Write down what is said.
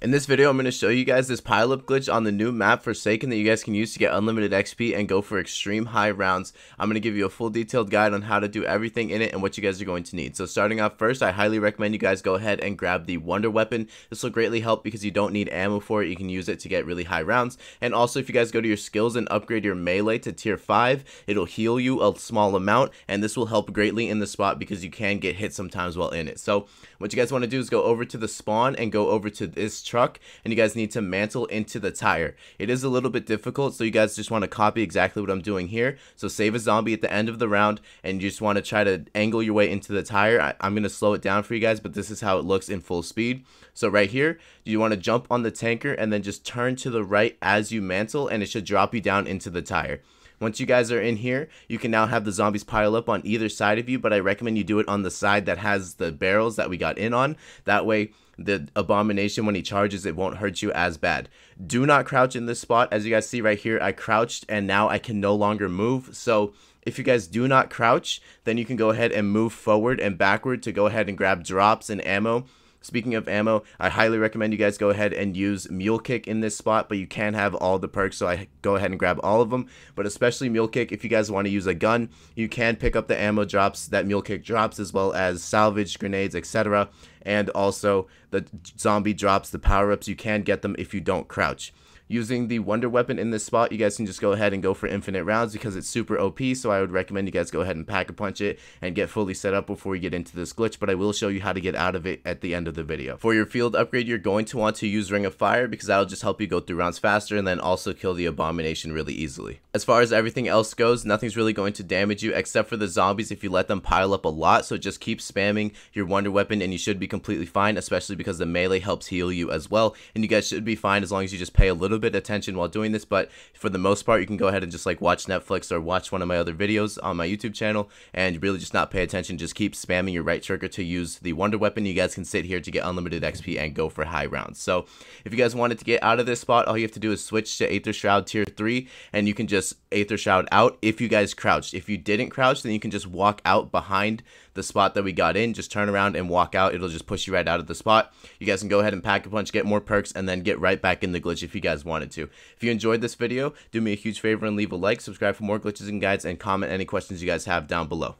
In this video, I'm going to show you guys this pileup glitch on the new map Forsaken that you guys can use to get unlimited XP and go for extreme high rounds. I'm going to give you a full detailed guide on how to do everything in it and what you guys are going to need. So starting off first, I highly recommend you guys go ahead and grab the Wonder Weapon. This will greatly help because you don't need ammo for it. You can use it to get really high rounds. And also, if you guys go to your skills and upgrade your melee to tier 5, it'll heal you a small amount. And this will help greatly in the spot because you can get hit sometimes while in it. So what you guys want to do is go over to the spawn and go over to this truck and you guys need to mantle into the tire. It is a little bit difficult, so you guys just want to copy exactly what I'm doing here. So save a zombie at the end of the round and you just want to try to angle your way into the tire. I, am going to slow it down for you guys, but this is how it looks in full speed. So right here, you want to jump on the tanker and then just turn to the right as you mantle and it should drop you down into the tire. Once you guys are in here, you can now have the zombies pile up on either side of you, but I recommend you do it on the side that has the barrels that we got in on. That way, the abomination when he charges it won't hurt you as bad do not crouch in this spot as you guys see right here i crouched and now i can no longer move so if you guys do not crouch then you can go ahead and move forward and backward to go ahead and grab drops and ammo Speaking of ammo, I highly recommend you guys go ahead and use Mule Kick in this spot, but you can have all the perks, so I go ahead and grab all of them, but especially Mule Kick, if you guys want to use a gun, you can pick up the ammo drops that Mule Kick drops, as well as salvage, grenades, etc., and also the zombie drops, the power-ups, you can get them if you don't crouch. Using the Wonder Weapon in this spot, you guys can just go ahead and go for infinite rounds because it's super OP, so I would recommend you guys go ahead and pack a punch it and get fully set up before you get into this glitch, but I will show you how to get out of it at the end of the video. For your field upgrade, you're going to want to use Ring of Fire because that'll just help you go through rounds faster and then also kill the Abomination really easily. As far as everything else goes, nothing's really going to damage you except for the zombies if you let them pile up a lot, so just keep spamming your Wonder Weapon and you should be completely fine, especially because the melee helps heal you as well. And you guys should be fine as long as you just pay a little bit attention while doing this. But for the most part, you can go ahead and just like watch Netflix or watch one of my other videos on my YouTube channel and really just not pay attention. Just keep spamming your right trigger to use the Wonder Weapon. You guys can sit here to get unlimited XP and go for high rounds. So if you guys wanted to get out of this spot, all you have to do is switch to Aether Shroud tier 3 and you can just Aether Shout out if you guys crouched. If you didn't crouch, then you can just walk out behind the spot that we got in. Just turn around and walk out. It'll just push you right out of the spot. You guys can go ahead and pack a punch, get more perks, and then get right back in the glitch if you guys wanted to. If you enjoyed this video, do me a huge favor and leave a like, subscribe for more glitches and guides, and comment any questions you guys have down below.